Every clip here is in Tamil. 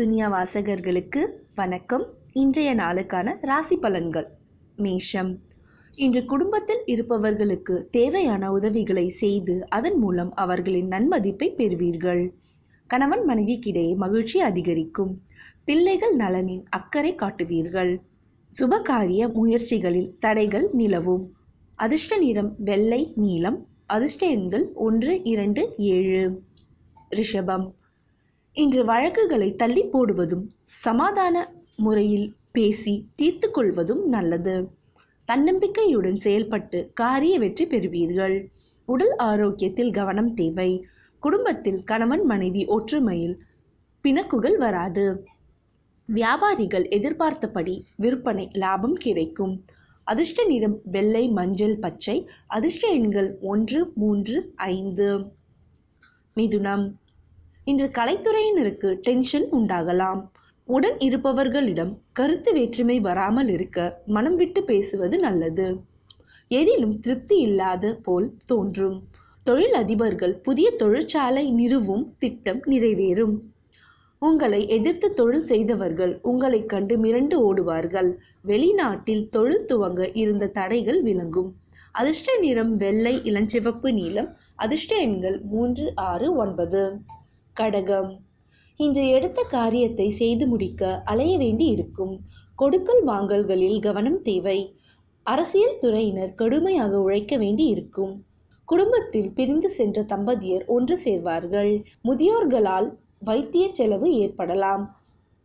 துனியா வாசகர்களுக்கு வணக்கம் இன்றைய நாளுக்கான ராசி பலன்கள் மேஷம் இன்று குடும்பத்தில் இருப்பவர்களுக்கு தேவையான உதவிகளை செய்து அதன் மூலம் அவர்களின் நன்மதிப்பை பெறுவீர்கள் கணவன் மனைவிக்கிடையே மகிழ்ச்சி அதிகரிக்கும் பிள்ளைகள் நலனின் அக்கறை காட்டுவீர்கள் சுபகாரிய முயற்சிகளில் தடைகள் நிலவும் அதிர்ஷ்ட நிறம் வெள்ளை நீளம் அதிர்ஷ்ட எண்கள் ஒன்று இரண்டு ஏழு ரிஷபம் இன்று வழக்குகளை தள்ளி போடுவதும் சமாதான முறையில் பேசி தீர்த்து கொள்வதும் நல்லது தன்னம்பிக்கையுடன் செயல்பட்டு காரிய வெற்றி பெறுவீர்கள் உடல் ஆரோக்கியத்தில் கவனம் தேவை குடும்பத்தில் கணவன் மனைவி ஒற்றுமையில் பிணக்குகள் வராது வியாபாரிகள் எதிர்பார்த்தபடி விற்பனை லாபம் கிடைக்கும் அதிர்ஷ்ட நிறம் வெள்ளை மஞ்சள் பச்சை அதிர்ஷ்ட எண்கள் ஒன்று மூன்று ஐந்து மிதுனம் இன்று கலைத்துறையினருக்கு டென்ஷன் உண்டாகலாம் உடன் இருப்பவர்களிடம் கருத்து வேற்றுமை வராமல் இருக்க மனம் விட்டு பேசுவது நல்லது எதிலும் திருப்தி இல்லாத போல் தோன்றும் தொழில் அதிபர்கள் புதிய தொழிற்சாலை நிறுவும் திட்டம் நிறைவேறும் உங்களை எதிர்த்து தொழில் செய்தவர்கள் உங்களை கண்டு மிரண்டு ஓடுவார்கள் வெளிநாட்டில் தொழில் துவங்க இருந்த தடைகள் விளங்கும் அதிர்ஷ்ட நிறம் வெள்ளை இளஞ்சிவப்பு நீளம் அதிர்ஷ்ட எண்கள் மூன்று ஆறு ஒன்பது கடகம் இன்று எடுத்த காரியத்தை செய்து முடிக்க அலைய வேண்டி இருக்கும் கொடுக்கல் வாங்கல்களில் கவனம் தேவை அரசியல் துறையினர் கடுமையாக உழைக்க வேண்டி இருக்கும் குடும்பத்தில் பிரிந்து சென்ற தம்பதியர் ஒன்று சேர்வார்கள் முதியோர்களால் வைத்திய செலவு ஏற்படலாம்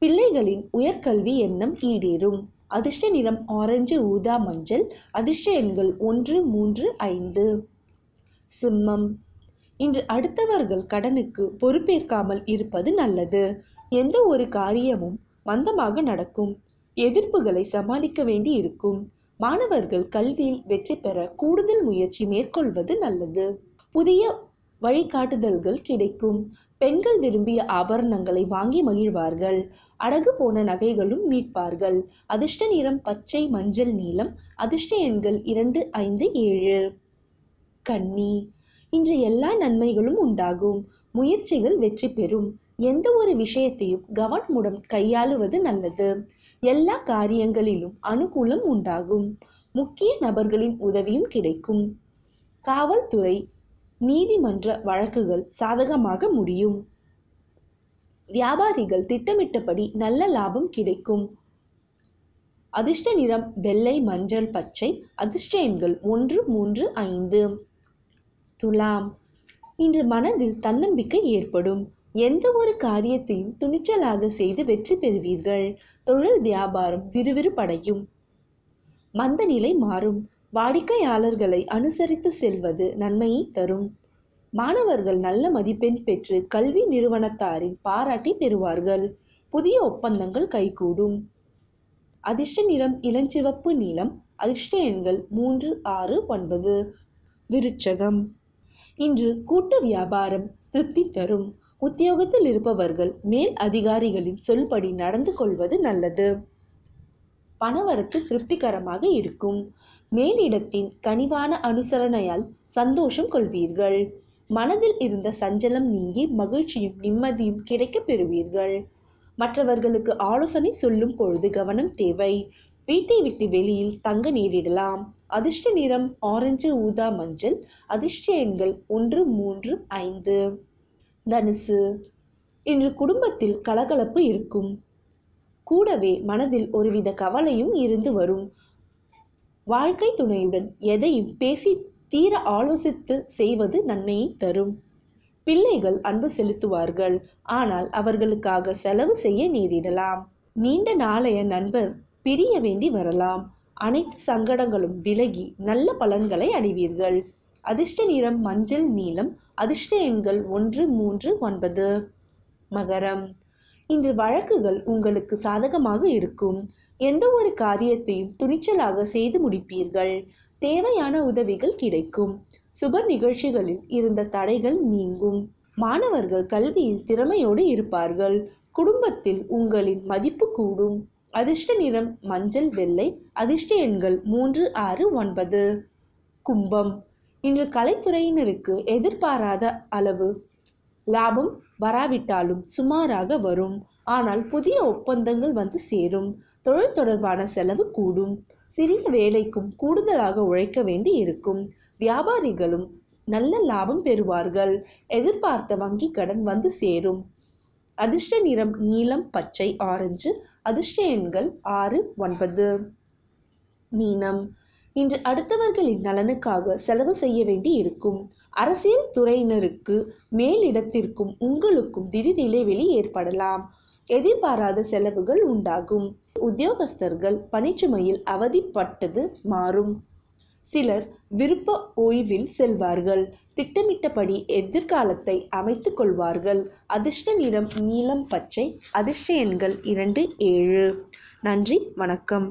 பிள்ளைகளின் உயர்கல்வி எண்ணம் ஈடேறும் அதிர்ஷ்ட நிறம் ஆரஞ்சு ஊதா மஞ்சள் அதிர்ஷ்ட எண்கள் ஒன்று மூன்று ஐந்து சிம்மம் இன்று அடுத்தவர்கள் கடனுக்கு பொறுப்பேற்காமல் இருப்பது நல்லது எந்த ஒரு காரியமும் மந்தமாக நடக்கும் எதிர்ப்புகளை சமாளிக்க வேண்டி இருக்கும் மாணவர்கள் கல்வியில் வெற்றி பெற கூடுதல் முயற்சி மேற்கொள்வது நல்லது புதிய வழிகாட்டுதல்கள் கிடைக்கும் பெண்கள் விரும்பிய ஆபரணங்களை வாங்கி மகிழ்வார்கள் அடகு போன நகைகளும் மீட்பார்கள் அதிர்ஷ்ட நிறம் பச்சை மஞ்சள் நீளம் அதிர்ஷ்ட எண்கள் இரண்டு ஐந்து ஏழு கன்னி இன்று எல்லா நன்மைகளும் உண்டாகும் முயற்சிகள் வெற்றி பெறும் எந்த ஒரு விஷயத்தையும் கவனமுடன் கையாளுவது நல்லது எல்லா காரியங்களிலும் அனுகூலம் உண்டாகும் முக்கிய நபர்களின் உதவியும் கிடைக்கும் காவல்துறை நீதிமன்ற வழக்குகள் சாதகமாக முடியும் வியாபாரிகள் திட்டமிட்டபடி நல்ல லாபம் கிடைக்கும் அதிர்ஷ்ட நிறம் வெள்ளை மஞ்சள் பச்சை அதிர்ஷ்ட எண்கள் ஒன்று மூன்று ஐந்து துலாம் இன்று மனதில் தன்னம்பிக்கை ஏற்படும் எந்த ஒரு காரியத்தையும் துணிச்சலாக செய்து வெற்றி பெறுவீர்கள் தொழில் வியாபாரம் மந்த மந்தநிலை மாறும் வாடிக்கையாளர்களை அனுசரித்து செல்வது நன்மையை தரும் மாணவர்கள் நல்ல மதிப்பெண் பெற்று கல்வி நிறுவனத்தாரின் பாராட்டி பெறுவார்கள் புதிய ஒப்பந்தங்கள் கைகூடும் அதிர்ஷ்ட நிறம் இளஞ்சிவப்பு நீளம் அதிர்ஷ்ட எண்கள் மூன்று ஆறு ஒன்பது விருச்சகம் இன்று கூட்டு வியாபாரம் திருப்தி தரும் உத்தியோகத்தில் இருப்பவர்கள் மேல் அதிகாரிகளின் சொல்படி நடந்து கொள்வது நல்லது பணவரத்து திருப்திகரமாக இருக்கும் மேலிடத்தின் கனிவான அனுசரணையால் சந்தோஷம் கொள்வீர்கள் மனதில் இருந்த சஞ்சலம் நீங்கி மகிழ்ச்சியும் நிம்மதியும் கிடைக்கப் பெறுவீர்கள் மற்றவர்களுக்கு ஆலோசனை சொல்லும் பொழுது கவனம் தேவை வீட்டை விட்டு வெளியில் தங்க நீரிடலாம் அதிர்ஷ்ட நிறம் ஆரஞ்சு ஊதா மஞ்சள் அதிர்ஷ்ட எண்கள் ஒன்று மூன்று ஐந்து தனுசு இன்று குடும்பத்தில் கலகலப்பு இருக்கும் கூடவே மனதில் ஒருவித கவலையும் இருந்து வரும் வாழ்க்கை துணையுடன் எதையும் பேசி தீர ஆலோசித்து செய்வது நன்மையை தரும் பிள்ளைகள் அன்பு செலுத்துவார்கள் ஆனால் அவர்களுக்காக செலவு செய்ய நேரிடலாம் நீண்ட நாளைய நண்பர் பிரிய வேண்டி வரலாம் அனைத்து சங்கடங்களும் விலகி நல்ல பலன்களை அடைவீர்கள் அதிர்ஷ்ட நிறம் மஞ்சள் நீலம் அதிர்ஷ்ட எண்கள் ஒன்று மூன்று ஒன்பது மகரம் இன்று வழக்குகள் உங்களுக்கு சாதகமாக இருக்கும் எந்த ஒரு காரியத்தையும் துணிச்சலாக செய்து முடிப்பீர்கள் தேவையான உதவிகள் கிடைக்கும் சுப நிகழ்ச்சிகளில் இருந்த தடைகள் நீங்கும் மாணவர்கள் கல்வியில் திறமையோடு இருப்பார்கள் குடும்பத்தில் உங்களின் மதிப்பு கூடும் அதிர்ஷ்ட நிறம் மஞ்சள் வெள்ளை அதிர்ஷ்ட எண்கள் மூன்று ஆறு ஒன்பது கும்பம் இன்று கலைத்துறையினருக்கு எதிர்பாராத அளவு லாபம் வராவிட்டாலும் சுமாராக வரும் ஆனால் புதிய ஒப்பந்தங்கள் வந்து சேரும் தொழில் தொடர்பான செலவு கூடும் சிறிய வேலைக்கும் கூடுதலாக உழைக்க வேண்டி இருக்கும் வியாபாரிகளும் நல்ல லாபம் பெறுவார்கள் எதிர்பார்த்த வங்கி கடன் வந்து சேரும் அதிர்ஷ்ட நிறம் நீலம் பச்சை ஆரஞ்சு அதிர்ஷ்ட எண்கள் ஆறு ஒன்பது மீனம் இன்று அடுத்தவர்களின் நலனுக்காக செலவு செய்ய வேண்டி இருக்கும் அரசியல் துறையினருக்கு மேலிடத்திற்கும் உங்களுக்கும் திடீர் இடைவெளி ஏற்படலாம் எதிர்பாராத செலவுகள் உண்டாகும் உத்தியோகஸ்தர்கள் பணிச்சுமையில் அவதிப்பட்டது மாறும் சிலர் விருப்ப ஓய்வில் செல்வார்கள் திட்டமிட்டபடி எதிர்காலத்தை அமைத்து கொள்வார்கள் அதிர்ஷ்ட நிறம் நீலம் பச்சை அதிர்ஷ்ட எண்கள் இரண்டு ஏழு நன்றி வணக்கம்